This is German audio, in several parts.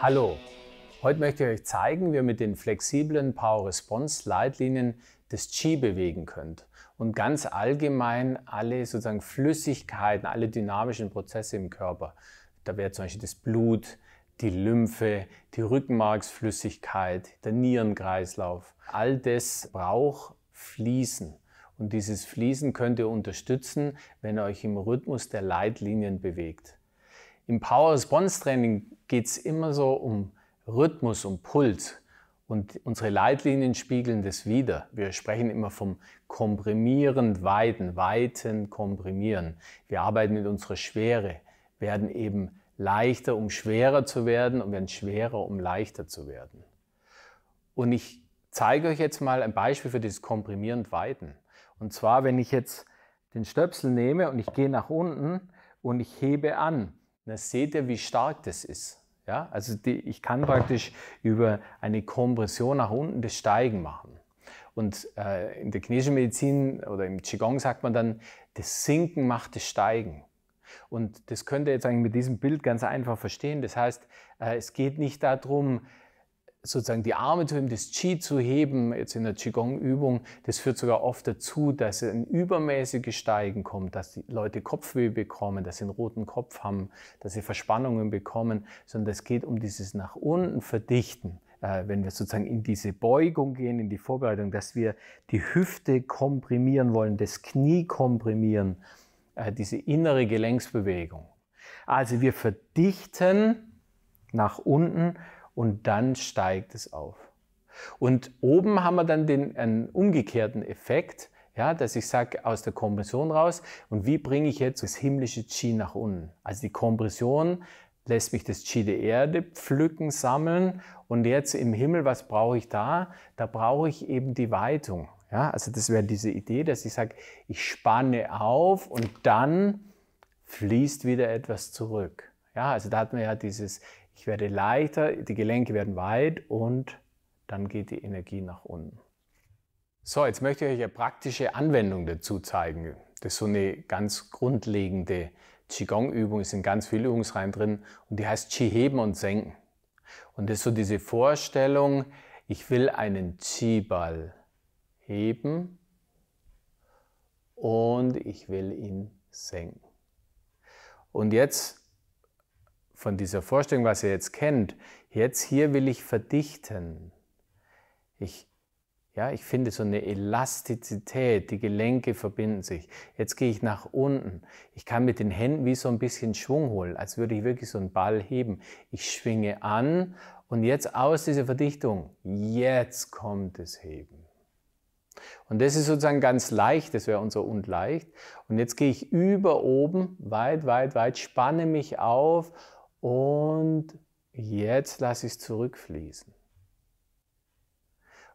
Hallo, heute möchte ich euch zeigen, wie ihr mit den flexiblen Power Response Leitlinien das Qi bewegen könnt und ganz allgemein alle sozusagen Flüssigkeiten, alle dynamischen Prozesse im Körper. Da wäre zum Beispiel das Blut, die Lymphe, die Rückenmarksflüssigkeit, der Nierenkreislauf. All das braucht Fließen. Und dieses Fließen könnt ihr unterstützen, wenn ihr euch im Rhythmus der Leitlinien bewegt. Im Power Response Training geht es immer so um Rhythmus, um Puls. Und unsere Leitlinien spiegeln das wider. Wir sprechen immer vom komprimierend weiten, weiten komprimieren. Wir arbeiten mit unserer Schwere, werden eben leichter, um schwerer zu werden und werden schwerer, um leichter zu werden. Und ich zeige euch jetzt mal ein Beispiel für dieses komprimierend weiten. Und zwar, wenn ich jetzt den Stöpsel nehme und ich gehe nach unten und ich hebe an, dann seht ihr, wie stark das ist. Ja, also die, ich kann praktisch über eine Kompression nach unten das Steigen machen. Und äh, in der chinesischen Medizin oder im Qigong sagt man dann, das Sinken macht das Steigen. Und das könnt ihr jetzt eigentlich mit diesem Bild ganz einfach verstehen. Das heißt, äh, es geht nicht darum, sozusagen die Arme zu heben, das Qi zu heben, jetzt in der Qigong-Übung, das führt sogar oft dazu, dass ein übermäßiges Steigen kommt, dass die Leute Kopfweh bekommen, dass sie einen roten Kopf haben, dass sie Verspannungen bekommen, sondern es geht um dieses nach unten verdichten. Äh, wenn wir sozusagen in diese Beugung gehen, in die Vorbereitung, dass wir die Hüfte komprimieren wollen, das Knie komprimieren, äh, diese innere Gelenksbewegung. Also wir verdichten nach unten und dann steigt es auf. Und oben haben wir dann den einen umgekehrten Effekt, ja, dass ich sage, aus der Kompression raus und wie bringe ich jetzt das himmlische Qi nach unten? Also die Kompression lässt mich das Qi der Erde pflücken, sammeln und jetzt im Himmel, was brauche ich da? Da brauche ich eben die Weitung. Ja, also das wäre diese Idee, dass ich sage, ich spanne auf und dann fließt wieder etwas zurück. Ja, also da hat man ja dieses ich werde leichter, die Gelenke werden weit und dann geht die Energie nach unten. So, jetzt möchte ich euch eine praktische Anwendung dazu zeigen. Das ist so eine ganz grundlegende Qigong-Übung, es sind ganz viele Übungsreihen drin und die heißt Qi heben und senken. Und das ist so diese Vorstellung, ich will einen Qi-Ball heben und ich will ihn senken. Und jetzt von dieser Vorstellung, was ihr jetzt kennt, jetzt hier will ich verdichten. Ich, ja, ich finde so eine Elastizität, die Gelenke verbinden sich. Jetzt gehe ich nach unten. Ich kann mit den Händen wie so ein bisschen Schwung holen, als würde ich wirklich so einen Ball heben. Ich schwinge an und jetzt aus dieser Verdichtung, jetzt kommt das Heben. Und das ist sozusagen ganz leicht, das wäre unser und leicht. Und jetzt gehe ich über oben, weit, weit, weit, spanne mich auf und jetzt lasse ich es zurückfließen.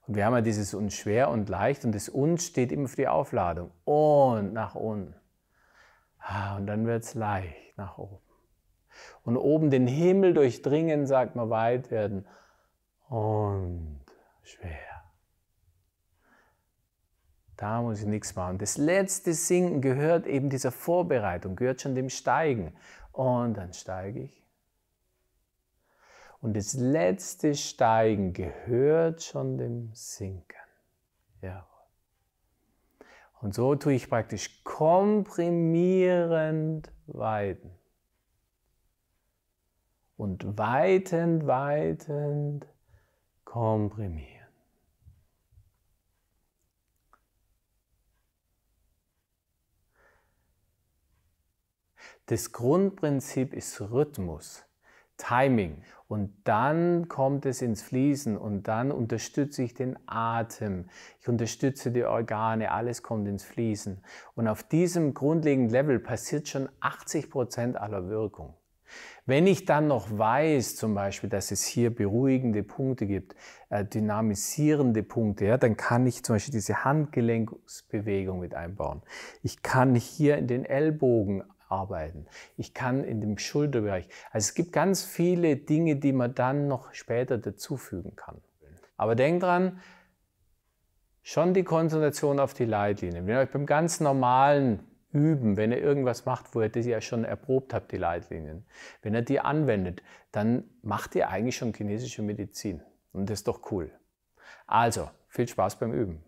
Und wir haben ja dieses uns schwer und leicht und das uns steht immer für die Aufladung. Und nach unten. Ah, und dann wird es leicht nach oben. Und oben den Himmel durchdringen, sagt man weit werden. Und schwer. Da muss ich nichts machen. Das letzte Sinken gehört eben dieser Vorbereitung, gehört schon dem Steigen. Und dann steige ich und das letzte Steigen gehört schon dem Sinken. Jawohl. Und so tue ich praktisch komprimierend weiten. Und weitend, weitend komprimieren. Das Grundprinzip ist Rhythmus. Timing. Und dann kommt es ins Fließen und dann unterstütze ich den Atem, ich unterstütze die Organe, alles kommt ins Fließen. Und auf diesem grundlegenden Level passiert schon 80 Prozent aller Wirkung. Wenn ich dann noch weiß, zum Beispiel, dass es hier beruhigende Punkte gibt, äh, dynamisierende Punkte, ja, dann kann ich zum Beispiel diese Handgelenksbewegung mit einbauen. Ich kann hier in den Ellbogen arbeiten. Ich kann in dem Schulterbereich. Also es gibt ganz viele Dinge, die man dann noch später dazufügen kann. Aber denkt dran, schon die Konzentration auf die Leitlinien. Wenn ihr euch beim ganz normalen Üben, wenn ihr irgendwas macht, wo ihr das ja schon erprobt habt, die Leitlinien, wenn ihr die anwendet, dann macht ihr eigentlich schon chinesische Medizin. Und das ist doch cool. Also, viel Spaß beim Üben.